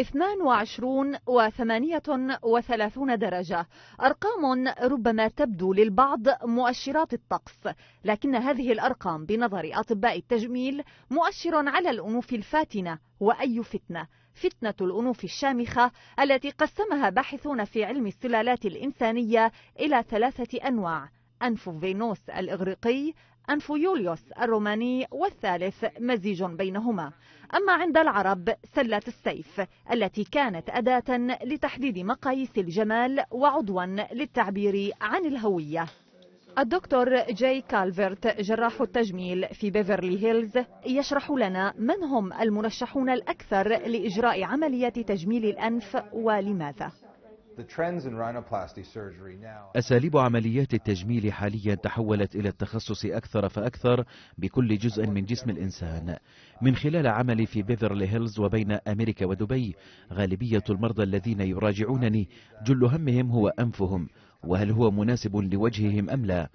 22 و38 درجة أرقام ربما تبدو للبعض مؤشرات الطقس لكن هذه الأرقام بنظر أطباء التجميل مؤشر على الأنوف الفاتنة وأي فتنة فتنة الأنوف الشامخة التي قسمها باحثون في علم السلالات الإنسانية إلى ثلاثة أنواع أنف فينوس الإغريقي يوليوس الروماني والثالث مزيج بينهما أما عند العرب سلة السيف التي كانت أداة لتحديد مقاييس الجمال وعضوا للتعبير عن الهوية الدكتور جاي كالفرت جراح التجميل في بيفرلي هيلز يشرح لنا من هم المرشحون الأكثر لإجراء عملية تجميل الأنف ولماذا أساليب عمليات التجميل حاليا تحولت إلى التخصص أكثر فأكثر بكل جزء من جسم الإنسان من خلال عملي في بيفرلي هيلز وبين أمريكا ودبي غالبية المرضى الذين يراجعونني جل همهم هو أنفهم وهل هو مناسب لوجههم أم لا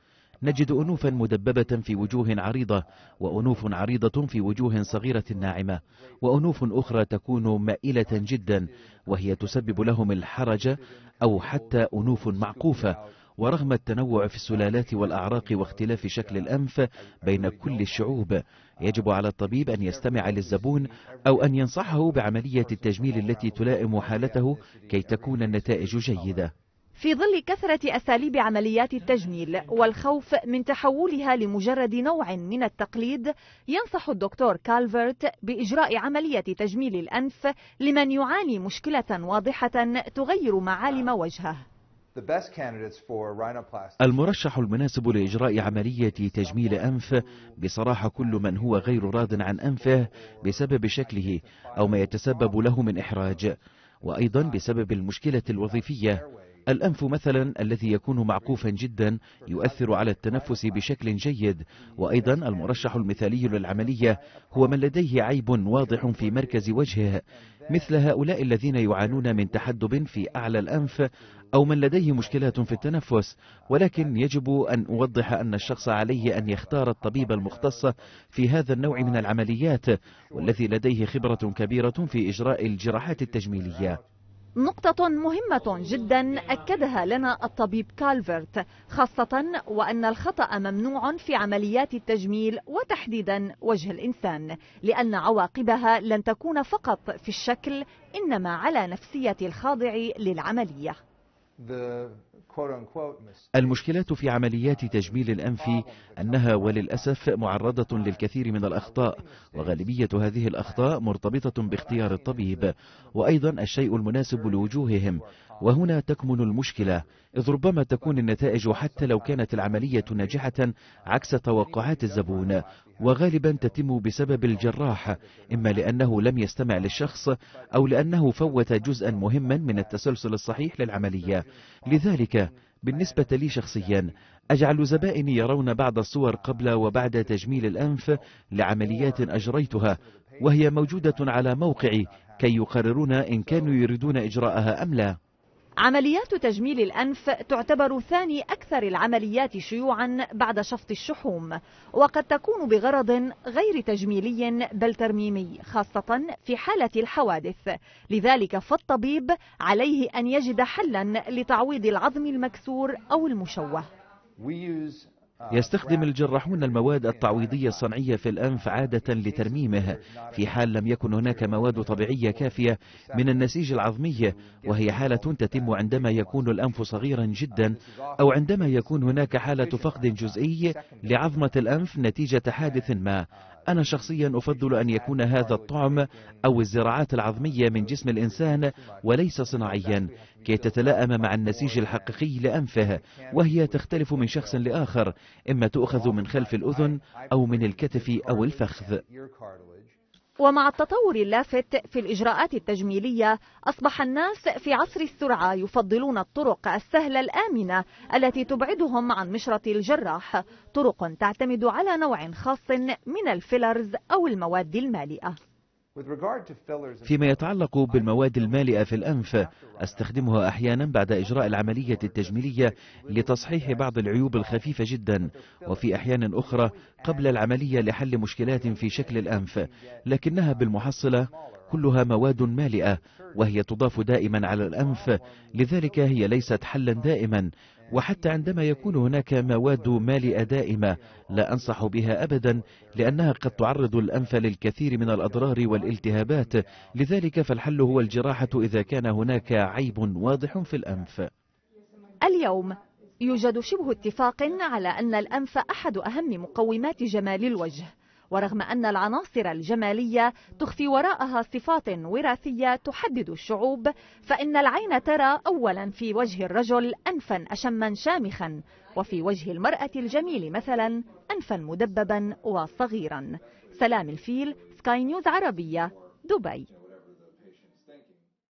نجد أنوفا مدببة في وجوه عريضة وأنوف عريضة في وجوه صغيرة ناعمة وأنوف أخرى تكون مائلة جدا وهي تسبب لهم الحرج أو حتى أنوف معقوفة ورغم التنوع في السلالات والأعراق واختلاف شكل الأنف بين كل الشعوب يجب على الطبيب أن يستمع للزبون أو أن ينصحه بعملية التجميل التي تلائم حالته كي تكون النتائج جيدة في ظل كثرة أساليب عمليات التجميل والخوف من تحولها لمجرد نوع من التقليد ينصح الدكتور كالفرت بإجراء عملية تجميل الأنف لمن يعاني مشكلة واضحة تغير معالم وجهه المرشح المناسب لإجراء عملية تجميل أنف بصراحة كل من هو غير راض عن أنفه بسبب شكله أو ما يتسبب له من إحراج وأيضا بسبب المشكلة الوظيفية الأنف مثلا الذي يكون معقوفا جدا يؤثر على التنفس بشكل جيد وأيضا المرشح المثالي للعملية هو من لديه عيب واضح في مركز وجهه مثل هؤلاء الذين يعانون من تحدب في أعلى الأنف أو من لديه مشكلات في التنفس ولكن يجب أن أوضح أن الشخص عليه أن يختار الطبيب المختص في هذا النوع من العمليات والذي لديه خبرة كبيرة في إجراء الجراحات التجميلية نقطة مهمة جدا أكدها لنا الطبيب كالفرت خاصة وأن الخطأ ممنوع في عمليات التجميل وتحديدا وجه الإنسان لأن عواقبها لن تكون فقط في الشكل إنما على نفسية الخاضع للعملية المشكلات في عمليات تجميل الأنف أنها وللأسف معرضة للكثير من الأخطاء وغالبية هذه الأخطاء مرتبطة باختيار الطبيب وأيضا الشيء المناسب لوجوههم وهنا تكمن المشكلة إذ ربما تكون النتائج حتى لو كانت العملية ناجحة عكس توقعات الزبون وغالبا تتم بسبب الجراح إما لأنه لم يستمع للشخص أو لأنه فوت جزءا مهما من التسلسل الصحيح للعملية لذلك بالنسبة لي شخصيا أجعل زبائني يرون بعض الصور قبل وبعد تجميل الأنف لعمليات أجريتها وهي موجودة على موقعي كي يقررون إن كانوا يريدون إجراءها أم لا عمليات تجميل الأنف تعتبر ثاني أكثر العمليات شيوعا بعد شفط الشحوم وقد تكون بغرض غير تجميلي بل ترميمي خاصة في حالة الحوادث لذلك فالطبيب عليه أن يجد حلا لتعويض العظم المكسور أو المشوه يستخدم الجراحون المواد التعويضية الصنعية في الأنف عادة لترميمه في حال لم يكن هناك مواد طبيعية كافية من النسيج العظمي وهي حالة تتم عندما يكون الأنف صغيرا جدا أو عندما يكون هناك حالة فقد جزئي لعظمة الأنف نتيجة حادث ما أنا شخصيا أفضل أن يكون هذا الطعم أو الزراعات العظمية من جسم الإنسان وليس صناعيا كي تتلائم مع النسيج الحقيقي لأنفه وهي تختلف من شخص لآخر إما تؤخذ من خلف الأذن أو من الكتف أو الفخذ ومع التطور اللافت في الإجراءات التجميلية أصبح الناس في عصر السرعة يفضلون الطرق السهلة الآمنة التي تبعدهم عن مشرة الجراح طرق تعتمد على نوع خاص من الفيلرز أو المواد المالئة فيما يتعلق بالمواد المالئة في الأنف أستخدمها أحيانا بعد إجراء العملية التجميلية لتصحيح بعض العيوب الخفيفة جدا وفي أحيان أخرى قبل العملية لحل مشكلات في شكل الأنف لكنها بالمحصلة كلها مواد مالئة وهي تضاف دائما على الأنف لذلك هي ليست حلا دائما وحتى عندما يكون هناك مواد مالئة دائمة لا أنصح بها أبدا لأنها قد تعرض الأنف للكثير من الأضرار والالتهابات لذلك فالحل هو الجراحة إذا كان هناك عيب واضح في الأنف اليوم يوجد شبه اتفاق على أن الأنف أحد أهم مقومات جمال الوجه ورغم أن العناصر الجمالية تخفي وراءها صفات وراثية تحدد الشعوب فإن العين ترى أولا في وجه الرجل أنفا أشما شامخا وفي وجه المرأة الجميل مثلا أنفا مدببا وصغيرا سلام الفيل سكاي نيوز عربية دبي